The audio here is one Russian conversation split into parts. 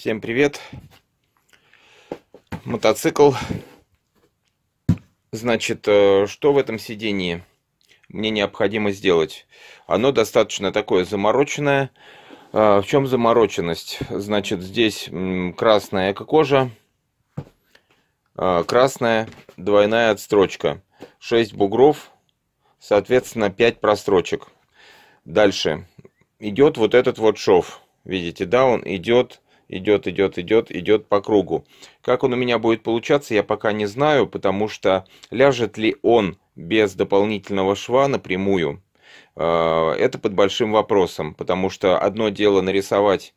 Всем привет! Мотоцикл. Значит, э, что в этом сидении мне необходимо сделать? Оно достаточно такое замороченное. Э, в чем замороченность? Значит, здесь красная эко-кожа, э, красная двойная отстрочка, 6 бугров, соответственно, 5 прострочек. Дальше идет вот этот вот шов. Видите, да, он идет идет, идет, идет, идет по кругу. Как он у меня будет получаться, я пока не знаю, потому что ляжет ли он без дополнительного шва напрямую, э, это под большим вопросом, потому что одно дело нарисовать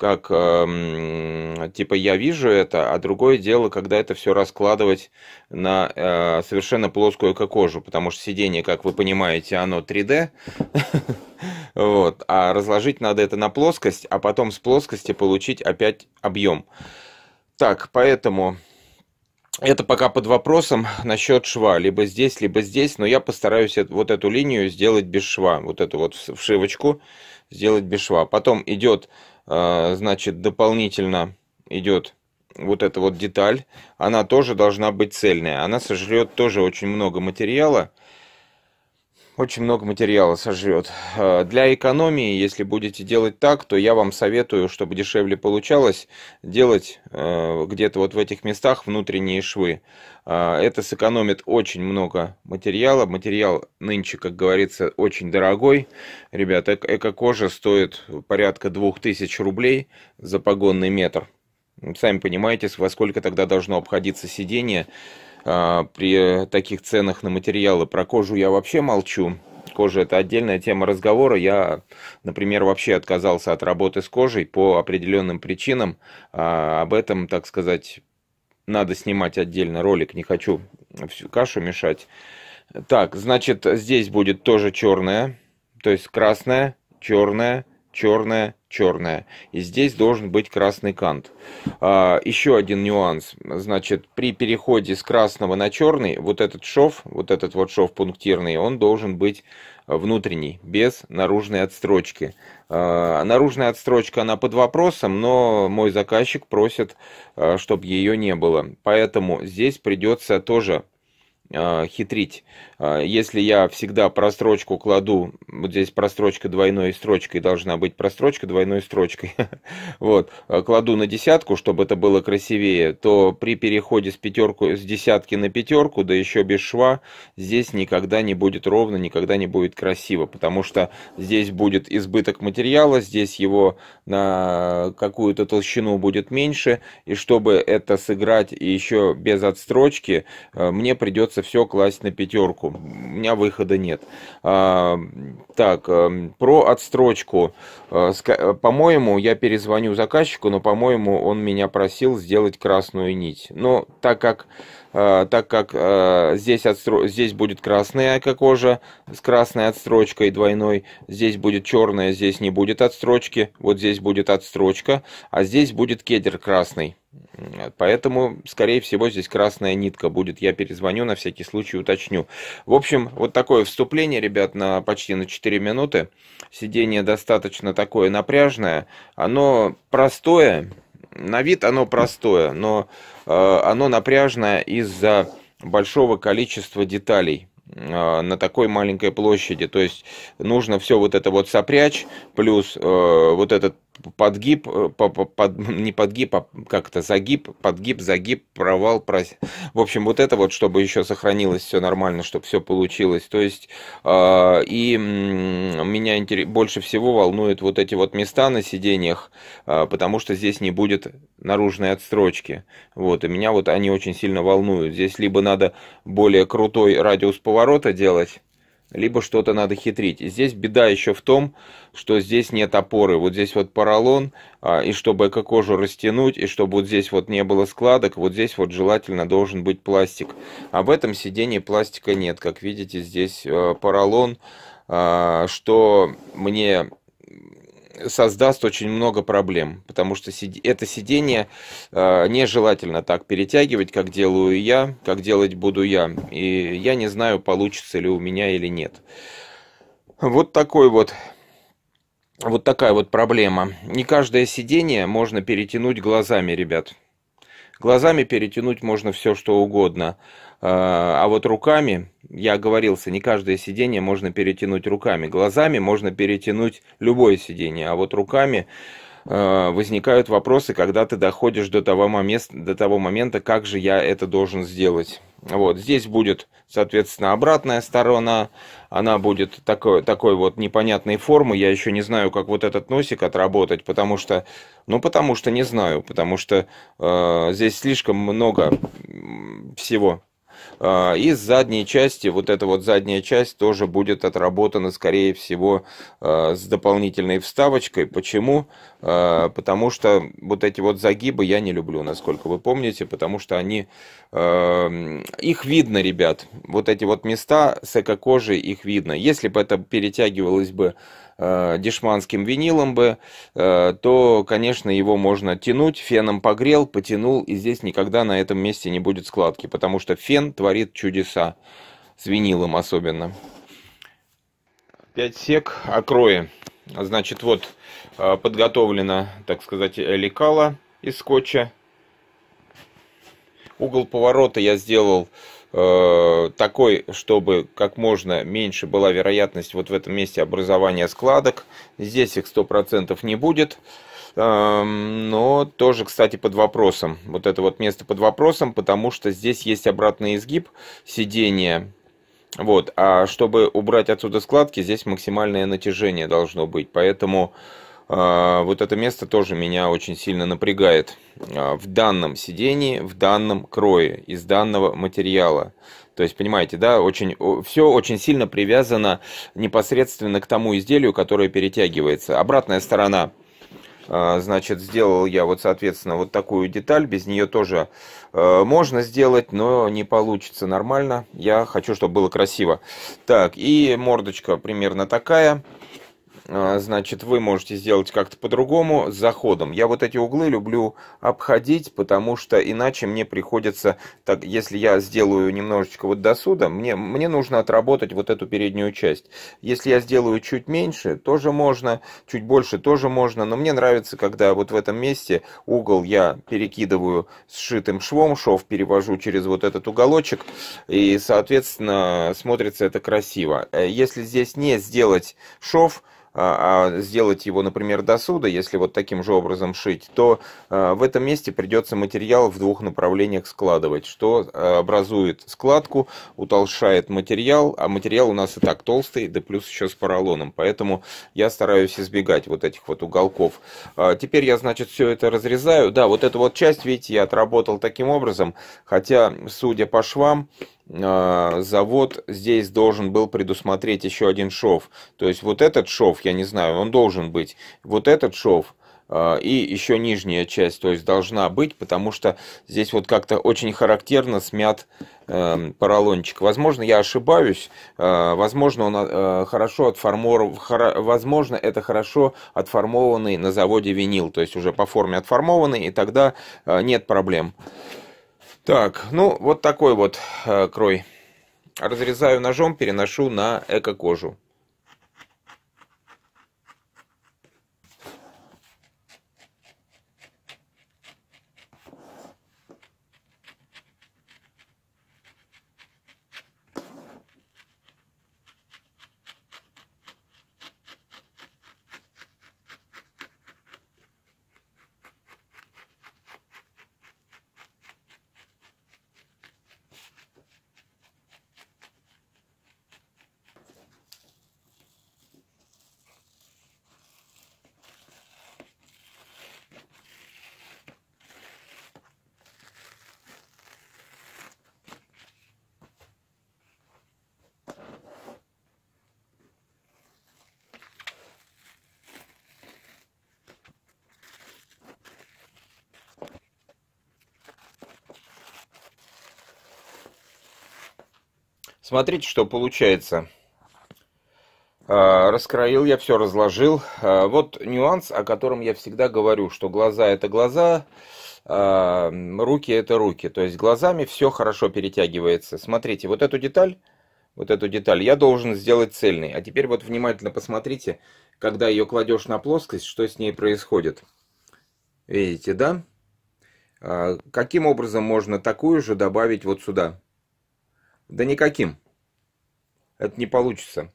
как э, типа я вижу это, а другое дело, когда это все раскладывать на э, совершенно плоскую как кожу, потому что сидение, как вы понимаете, оно 3D, вот, а разложить надо это на плоскость, а потом с плоскости получить опять объем. Так, поэтому это пока под вопросом насчет шва, либо здесь, либо здесь, но я постараюсь вот эту линию сделать без шва, вот эту вот вшивочку сделать без шва. Потом идет а, значит, дополнительно идет вот эта вот деталь, она тоже должна быть цельная. Она сожрет тоже очень много материала, очень много материала сожрет. Э, для экономии, если будете делать так, то я вам советую, чтобы дешевле получалось, делать э, где-то вот в этих местах внутренние швы. Э, это сэкономит очень много материала. Материал нынче, как говорится, очень дорогой. Ребята, эко-кожа стоит порядка 2000 рублей за погонный метр. Сами понимаете, во сколько тогда должно обходиться сиденье. А, при таких ценах на материалы. Про кожу я вообще молчу. Кожа – это отдельная тема разговора. Я, например, вообще отказался от работы с кожей по определенным причинам. А, об этом, так сказать, надо снимать отдельно ролик. Не хочу всю кашу мешать. Так, значит, здесь будет тоже черная, то есть красная, черная, черная, черная. И здесь должен быть красный кант. А, еще один нюанс. Значит, при переходе с красного на черный, вот этот шов, вот этот вот шов пунктирный, он должен быть внутренний, без наружной отстрочки. А, наружная отстрочка, она под вопросом, но мой заказчик просит, а, чтобы ее не было. Поэтому здесь придется тоже а, хитрить. А, если я всегда прострочку кладу, вот здесь прострочка двойной строчкой должна быть прострочка двойной строчкой, вот, а, кладу на десятку, чтобы это было красивее, то при переходе с, пятерку, с десятки на пятерку, да еще без шва, здесь никогда не будет ровно, никогда не будет красиво, потому что здесь будет избыток материала, здесь его на какую-то толщину будет меньше, и чтобы это сыграть и еще без отстрочки, мне придется приходится все класть на пятерку. У меня выхода нет. А, так, эм, про отстрочку. Э, э, по-моему, я перезвоню заказчику, но, по-моему, он меня просил сделать красную нить. Но так как Э, так как э, здесь, отстро... здесь будет красная кожа с красной отстрочкой двойной, здесь будет черная, здесь не будет отстрочки, вот здесь будет отстрочка, а здесь будет кедр красный. Поэтому, скорее всего, здесь красная нитка будет. Я перезвоню, на всякий случай уточню. В общем, вот такое вступление, ребят, на почти на 4 минуты. Сидение достаточно такое напряжное. Оно простое, на вид оно простое, но э, оно напряжное из-за большого количества деталей э, на такой маленькой площади. То есть нужно все вот это вот сопрячь, плюс э, вот этот подгиб, э, под, не подгиб, а как-то загиб, подгиб, загиб, провал, прос... в общем, вот это вот, чтобы еще сохранилось все нормально, чтобы все получилось. То есть, э, и меня интерес... больше всего волнуют вот эти вот места на сиденьях, э, потому что здесь не будет наружной отстрочки. Вот, и меня вот они очень сильно волнуют. Здесь либо надо более крутой радиус поворота делать, либо что-то надо хитрить. Здесь беда еще в том, что здесь нет опоры. Вот здесь вот поролон, а, и чтобы эко-кожу растянуть, и чтобы вот здесь вот не было складок, вот здесь вот желательно должен быть пластик. Об а этом сиденье пластика нет. Как видите, здесь э, поролон, а, что мне создаст очень много проблем, потому что это сидение э, нежелательно так перетягивать, как делаю я, как делать буду я. И я не знаю, получится ли у меня или нет. Вот такой вот вот такая вот проблема. Не каждое сидение можно перетянуть глазами, ребят. Глазами перетянуть можно все, что угодно. А, а вот руками, я оговорился, не каждое сиденье можно перетянуть руками. Глазами можно перетянуть любое сиденье, а вот руками а, возникают вопросы, когда ты доходишь до того, момента, до того момента, как же я это должен сделать. Вот здесь будет, соответственно, обратная сторона она будет такой, такой вот непонятной формы. Я еще не знаю, как вот этот носик отработать, потому что, ну, потому что не знаю, потому что э, здесь слишком много всего. А, и задней части, вот эта вот задняя часть тоже будет отработана, скорее всего, а, с дополнительной вставочкой. Почему? А, потому что вот эти вот загибы я не люблю, насколько вы помните, потому что они... Их видно, ребят, вот эти вот места с эко-кожей, их видно. Если бы это перетягивалось бы э, дешманским винилом бы, э, то, конечно, его можно тянуть, феном погрел, потянул, и здесь никогда на этом месте не будет складки, потому что фен творит чудеса, с винилом особенно. 5 сек окрои. Значит, вот э, подготовлено, так сказать, лекало из скотча. Угол поворота я сделал Э, такой, чтобы как можно меньше была вероятность вот в этом месте образования складок. Здесь их 100% не будет. Эм, но тоже, кстати, под вопросом. Вот это вот место под вопросом, потому что здесь есть обратный изгиб сидения. Вот. А чтобы убрать отсюда складки, здесь максимальное натяжение должно быть. Поэтому... А, вот это место тоже меня очень сильно напрягает а, в данном сидении, в данном крое, из данного материала. То есть, понимаете, да, очень, все очень сильно привязано непосредственно к тому изделию, которое перетягивается. Обратная сторона, а, значит, сделал я вот, соответственно, вот такую деталь, без нее тоже можно сделать, но не получится нормально. Я хочу, чтобы было красиво. Так, и мордочка примерно такая. А, значит, вы можете сделать как-то по-другому с заходом. Я вот эти углы люблю обходить, потому что иначе мне приходится, так, если я сделаю немножечко вот до суда, мне, мне нужно отработать вот эту переднюю часть. Если я сделаю чуть меньше, тоже можно, чуть больше тоже можно, но мне нравится, когда вот в этом месте угол я перекидываю сшитым швом, шов перевожу через вот этот уголочек, и, соответственно, смотрится это красиво. Э, если здесь не сделать шов, а, а сделать его, например, до суда, если вот таким же образом шить, то а, в этом месте придется материал в двух направлениях складывать, что образует складку, утолщает материал, а материал у нас и так толстый, да плюс еще с поролоном, поэтому я стараюсь избегать вот этих вот уголков. Теперь я, значит, все это разрезаю. Да, вот эту вот часть, видите, я отработал таким образом, хотя, судя по швам, а, завод здесь должен был предусмотреть еще один шов. То есть вот этот шов, я не знаю, он должен быть. Вот этот шов а, и еще нижняя часть, то есть должна быть, потому что здесь вот как-то очень характерно смят э, поролончик. Возможно, я ошибаюсь, а, возможно, он хорошо отформор, возможно, это хорошо отформованный на заводе винил, то есть уже по форме отформованный, и тогда нет проблем. Так, ну вот такой вот э, крой. Разрезаю ножом, переношу на эко-кожу. Смотрите, что получается. А, раскроил я все, разложил. А, вот нюанс, о котором я всегда говорю, что глаза это глаза, а, руки это руки. То есть глазами все хорошо перетягивается. Смотрите, вот эту деталь, вот эту деталь я должен сделать цельной. А теперь вот внимательно посмотрите, когда ее кладешь на плоскость, что с ней происходит. Видите, да? Каким образом можно такую же добавить вот сюда? Да никаким. Это не получится.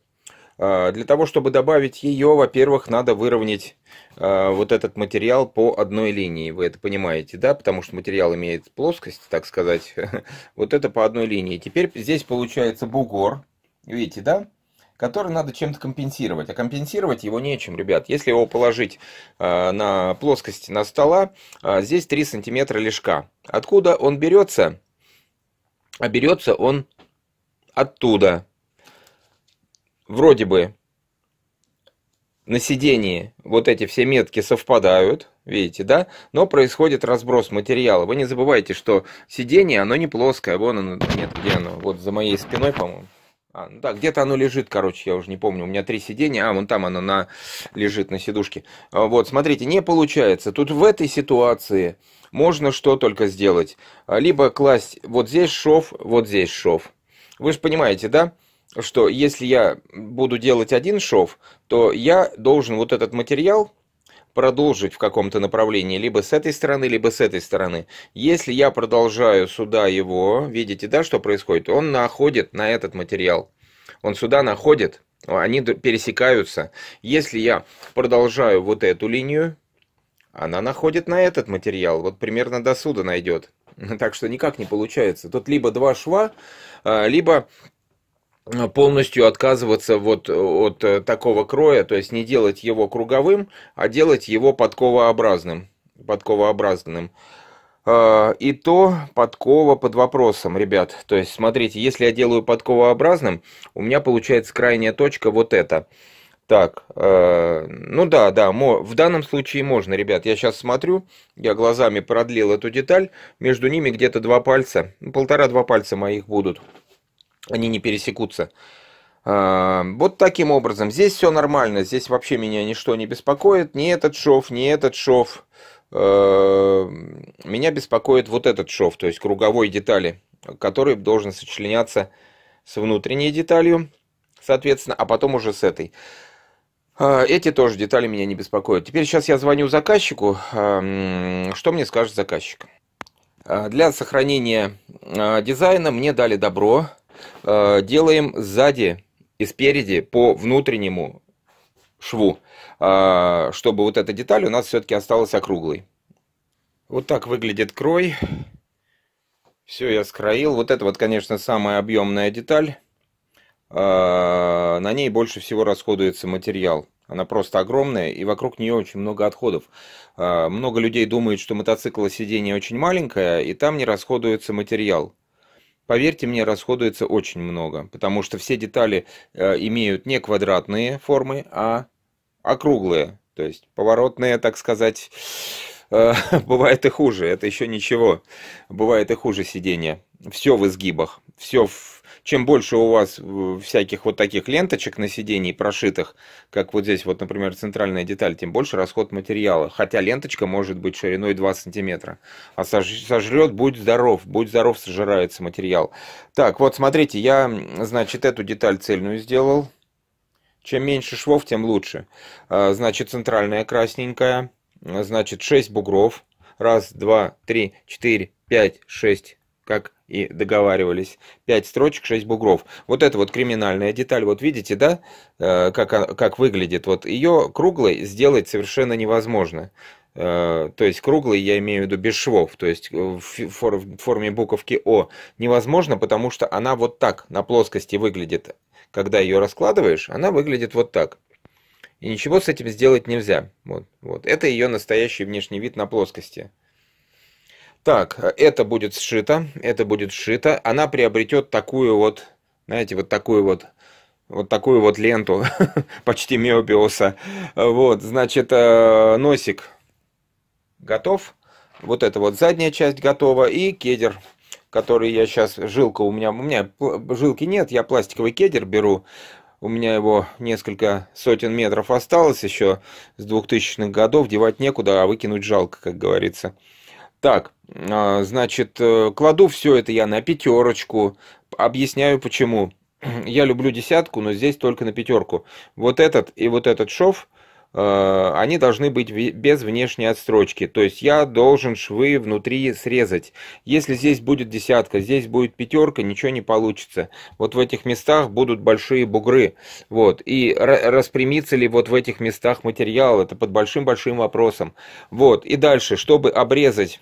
А, для того, чтобы добавить ее, во-первых, надо выровнять а, вот этот материал по одной линии. Вы это понимаете, да? Потому что материал имеет плоскость, так сказать. Вот это по одной линии. Теперь здесь получается бугор. Видите, да? который надо чем-то компенсировать. А компенсировать его нечем, ребят. Если его положить э, на плоскость на стола, э, здесь 3 сантиметра лишка. Откуда он берется? А берется он оттуда. Вроде бы на сидении вот эти все метки совпадают, видите, да? Но происходит разброс материала. Вы не забывайте, что сидение, оно не плоское. Вон оно, нет, где оно? Вот за моей спиной, по-моему. А, ну да, где-то оно лежит, короче, я уже не помню. У меня три сидения, а вон там оно на... лежит на сидушке. А, вот, смотрите, не получается. Тут в этой ситуации можно что только сделать. А, либо класть вот здесь шов, вот здесь шов. Вы же понимаете, да? Что если я буду делать один шов, то я должен вот этот материал продолжить в каком-то направлении, либо с этой стороны, либо с этой стороны. Если я продолжаю сюда его, видите, да, что происходит? Он находит на этот материал. Он сюда находит, они пересекаются. Если я продолжаю вот эту линию, она находит на этот материал, вот примерно до сюда найдет. Так что никак не получается. Тут либо два шва, а, либо а, полностью отказываться вот от э, такого кроя, то есть не делать его круговым, а делать его подковообразным. подковообразным. А, и то подкова под вопросом, ребят. То есть, смотрите, если я делаю подковообразным, у меня получается крайняя точка вот эта. Так, э, ну да, да, мо, в данном случае можно, ребят. Я сейчас смотрю, я глазами продлил эту деталь. Между ними где-то два пальца, ну, полтора-два пальца моих будут. Они не пересекутся. Э, вот таким образом. Здесь все нормально, здесь вообще меня ничто не беспокоит. Ни этот шов, ни этот шов. Э, меня беспокоит вот этот шов, то есть круговой детали, который должен сочленяться с внутренней деталью, соответственно, а потом уже с этой. А, эти тоже детали меня не беспокоят. Теперь сейчас я звоню заказчику. А, что мне скажет заказчик? А, для сохранения дизайна мне дали добро. Делаем сзади и спереди по внутреннему шву, чтобы вот эта деталь у нас все-таки осталась округлой. Вот так выглядит крой. Все я скроил. Вот это вот, конечно, самая объемная деталь. А, на ней больше всего расходуется материал. Она просто огромная, и вокруг нее очень много отходов. А, много людей думает, что мотоцикла сиденье очень маленькое, и там не расходуется материал. Поверьте мне, расходуется очень много, потому что все детали э, имеют не квадратные формы, а округлые, то есть поворотные, так сказать, э, бывает и хуже, это еще ничего, бывает и хуже сиденье. Все в изгибах, все в чем больше у вас э, всяких вот таких ленточек на сидении прошитых, как вот здесь вот, например, центральная деталь, тем больше расход материала. Хотя ленточка может быть шириной 2 сантиметра. А сожрет, будь здоров, будь здоров, сожирается материал. Так, вот смотрите, я, значит, эту деталь цельную сделал. Чем меньше швов, тем лучше. А, значит, центральная красненькая. Значит, 6 бугров. Раз, два, три, четыре, пять, шесть. Как и договаривались. Пять строчек, шесть бугров. Вот это вот криминальная деталь. Вот видите, да, э, как, как выглядит. Вот ее круглой сделать совершенно невозможно. Э, то есть круглый я имею в виду без швов, то есть э, в форме буковки О невозможно, потому что она вот так на плоскости выглядит. Когда ее раскладываешь, она выглядит вот так. И ничего с этим сделать нельзя. Вот, вот. Это ее настоящий внешний вид на плоскости. Так, э, это будет сшито, это будет сшито. Она приобретет такую вот, знаете, вот такую вот вот такую вот ленту, почти миобиоса. Вот, значит, э, носик готов. Вот это вот задняя часть готова. И кедер, который я сейчас, жилка у меня, у меня жилки нет, я пластиковый кедер беру. У меня его несколько сотен метров осталось еще с 2000-х годов. Девать некуда, а выкинуть жалко, как говорится. Так, а, значит, э, кладу все это я на пятерочку. Объясняю почему. Я люблю десятку, но здесь только на пятерку. Вот этот и вот этот шов, э, они должны быть без внешней отстрочки. То есть я должен швы внутри срезать. Если здесь будет десятка, здесь будет пятерка, ничего не получится. Вот в этих местах будут большие бугры. Вот. И распрямится ли вот в этих местах материал, это под большим-большим вопросом. Вот. И дальше, чтобы обрезать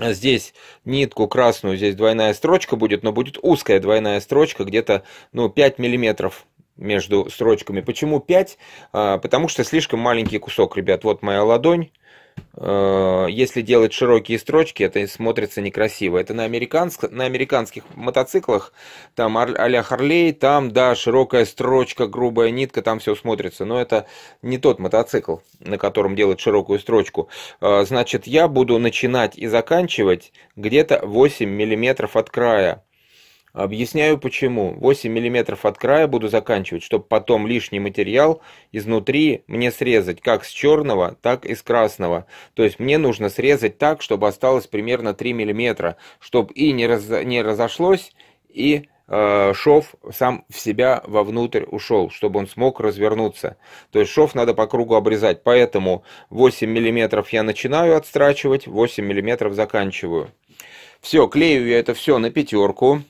Здесь нитку красную, здесь двойная строчка будет, но будет узкая двойная строчка, где-то ну, 5 миллиметров между строчками. Почему 5? А, потому что слишком маленький кусок, ребят. Вот моя ладонь. Э, если делать широкие строчки, это смотрится некрасиво. Это на, американск, на американских мотоциклах, там а-ля Харлей, там, да, широкая строчка, грубая нитка, там все смотрится. Но это не тот мотоцикл, на котором делать широкую строчку. Э, значит, я буду начинать и заканчивать где-то 8 миллиметров от края. Объясняю почему. 8 мм от края буду заканчивать, чтобы потом лишний материал изнутри мне срезать как с черного, так и с красного. То есть мне нужно срезать так, чтобы осталось примерно 3 мм, чтобы и не, раз... не разошлось, и э, шов сам в себя вовнутрь ушел, чтобы он смог развернуться. То есть шов надо по кругу обрезать. Поэтому 8 мм я начинаю отстрачивать, 8 мм заканчиваю. Все, клею я это все на пятерку.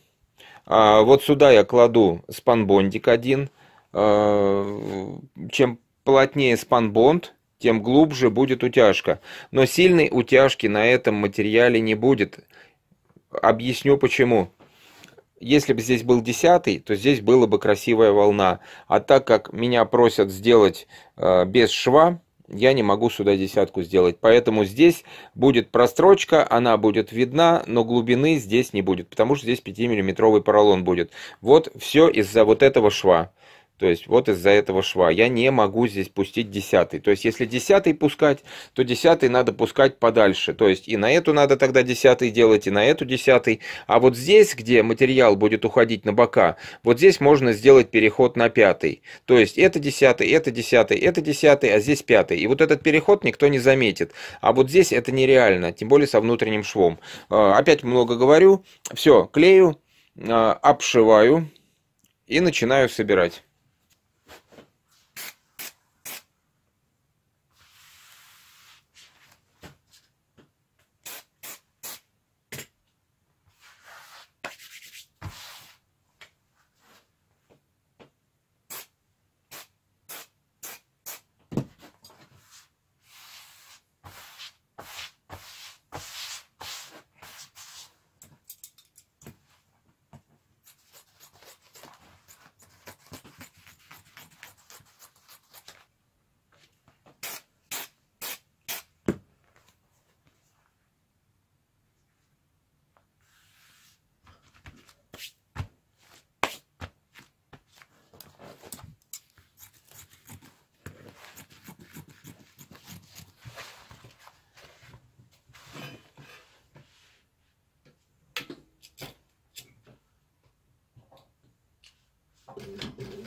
А вот сюда я кладу спанбондик один. А, чем плотнее спанбонд, тем глубже будет утяжка. Но сильной утяжки на этом материале не будет. Объясню почему. Если бы здесь был десятый, то здесь была бы красивая волна. А так как меня просят сделать а, без шва, я не могу сюда десятку сделать. Поэтому здесь будет прострочка, она будет видна, но глубины здесь не будет, потому что здесь 5-миллиметровый поролон будет. Вот все из-за вот этого шва. То есть вот из-за этого шва. Я не могу здесь пустить десятый. То есть если десятый пускать, то десятый надо пускать подальше. То есть и на эту надо тогда десятый делать, и на эту десятый. А вот здесь, где материал будет уходить на бока, вот здесь можно сделать переход на пятый. То есть это десятый, это десятый, это десятый, а здесь пятый. И вот этот переход никто не заметит. А вот здесь это нереально, тем более со внутренним швом. А, опять много говорю. Все, клею, а, обшиваю и начинаю собирать. Thank you.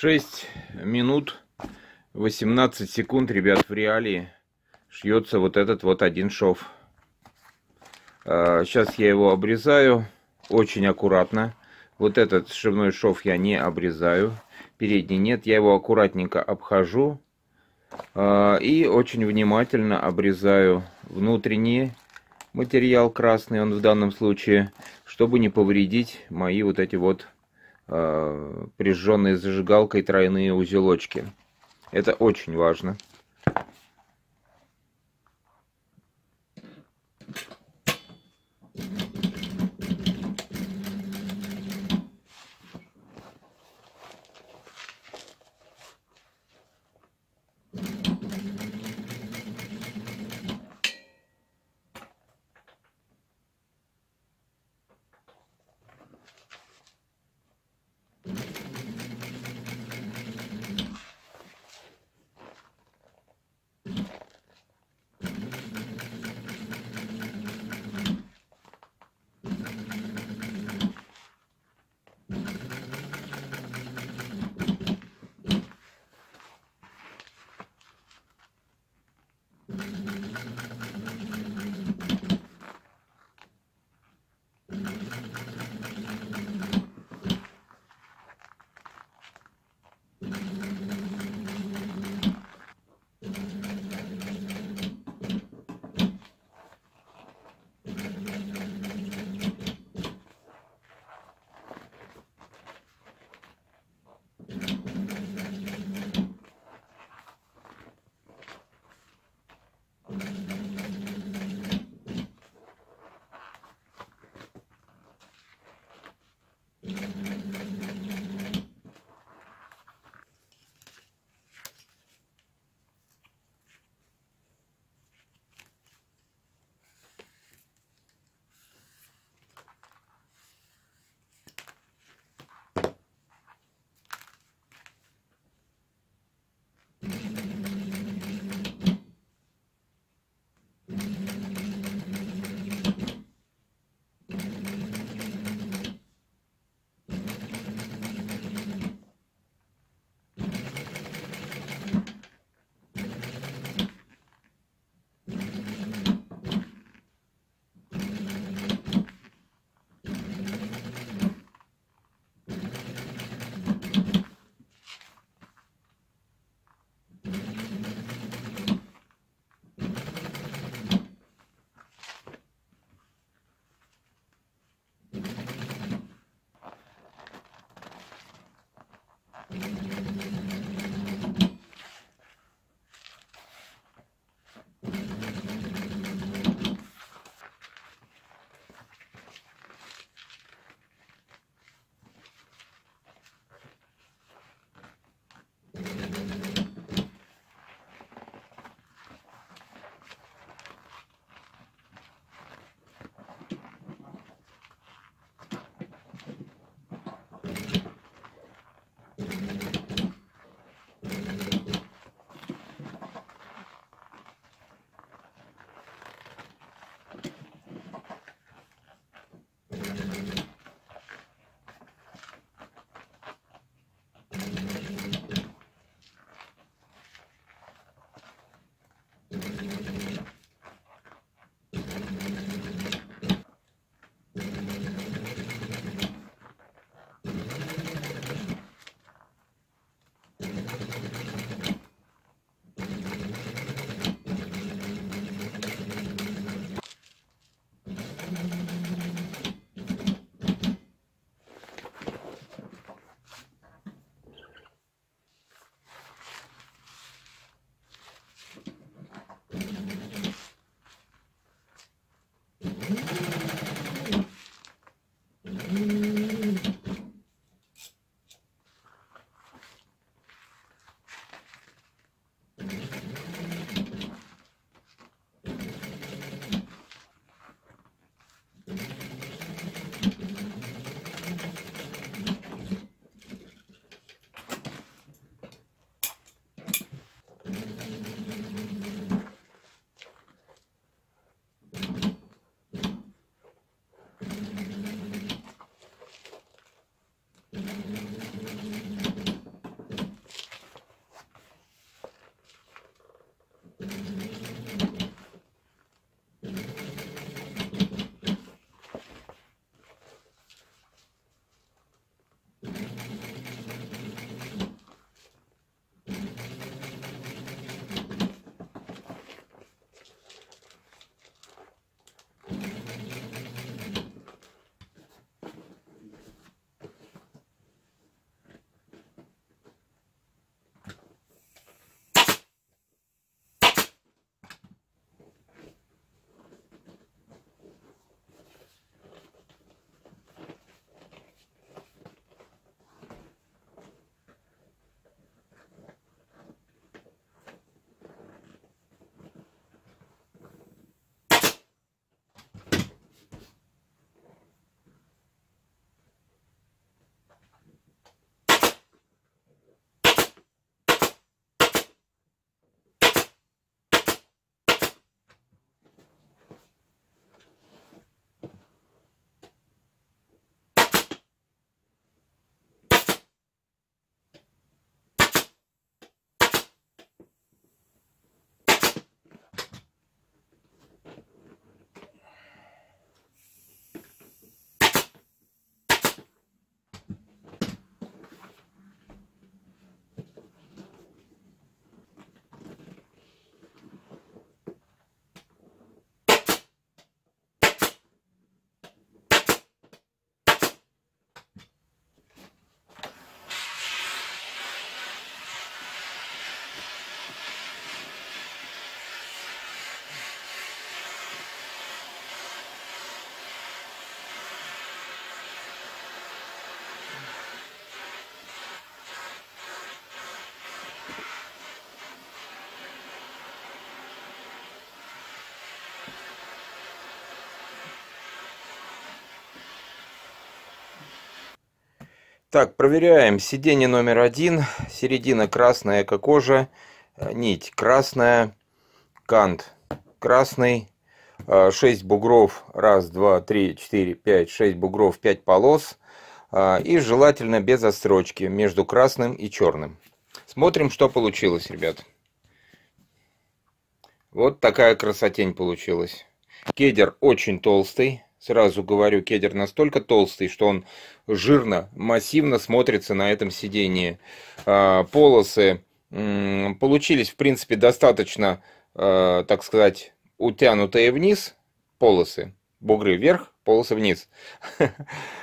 6 минут 18 секунд, ребят, в реалии шьется вот этот вот один шов. Сейчас а, я его обрезаю очень аккуратно. Вот этот сшивной шов я не обрезаю. Передний нет, я его аккуратненько обхожу. А, и очень внимательно обрезаю внутренний материал красный, он в данном случае, чтобы не повредить мои вот эти вот Э, прижженные зажигалкой тройные узелочки. Это очень важно. Thank you. Thank you. Так, проверяем. Сиденье номер один. Середина красная, как кожа. Э, нить красная. Кант красный. 6 э, бугров. Раз, два, три, четыре, пять, шесть бугров, пять полос. Э, и желательно без острочки между красным и черным. Смотрим, что получилось, ребят. Вот такая красотень получилась. Кедер очень толстый. Сразу говорю, кедр настолько толстый, что он жирно, массивно смотрится на этом сидении. А, полосы получились, в принципе, достаточно, а, так сказать, утянутые вниз полосы. Бугры вверх, полосы вниз.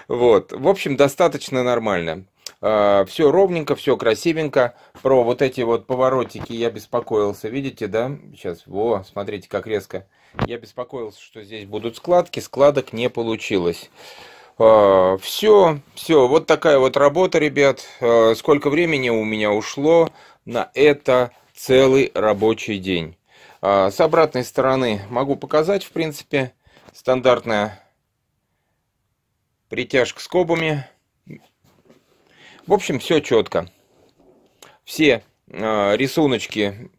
Вот. В общем, достаточно нормально. А, все ровненько, все красивенько. Про вот эти вот поворотики я беспокоился. Видите, да? Сейчас, во, смотрите, как резко. Я беспокоился, что здесь будут складки, складок не получилось. Все, а, все, вот такая вот работа, ребят. А, сколько времени у меня ушло на это целый рабочий день. А, с обратной стороны могу показать, в принципе, стандартная притяжка скобами. В общем, все четко. Все рисуночки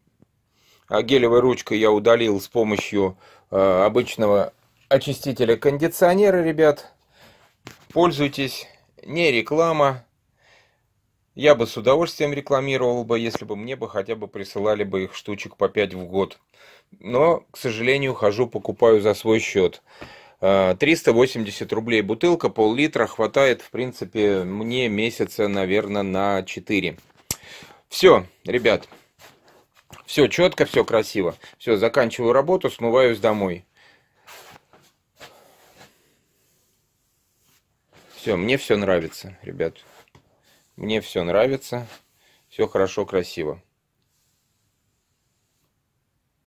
а гелевой ручкой я удалил с помощью э, обычного очистителя кондиционера, ребят. Пользуйтесь, не реклама. Я бы с удовольствием рекламировал бы, если бы мне бы хотя бы присылали бы их штучек по 5 в год. Но, к сожалению, хожу, покупаю за свой счет. 380 э, рублей бутылка, пол-литра хватает, в принципе, мне месяца, наверное, на 4. Все, ребят, все четко, все красиво. Все, заканчиваю работу, смываюсь домой. Все, мне все нравится, ребят. Мне все нравится. Все хорошо, красиво.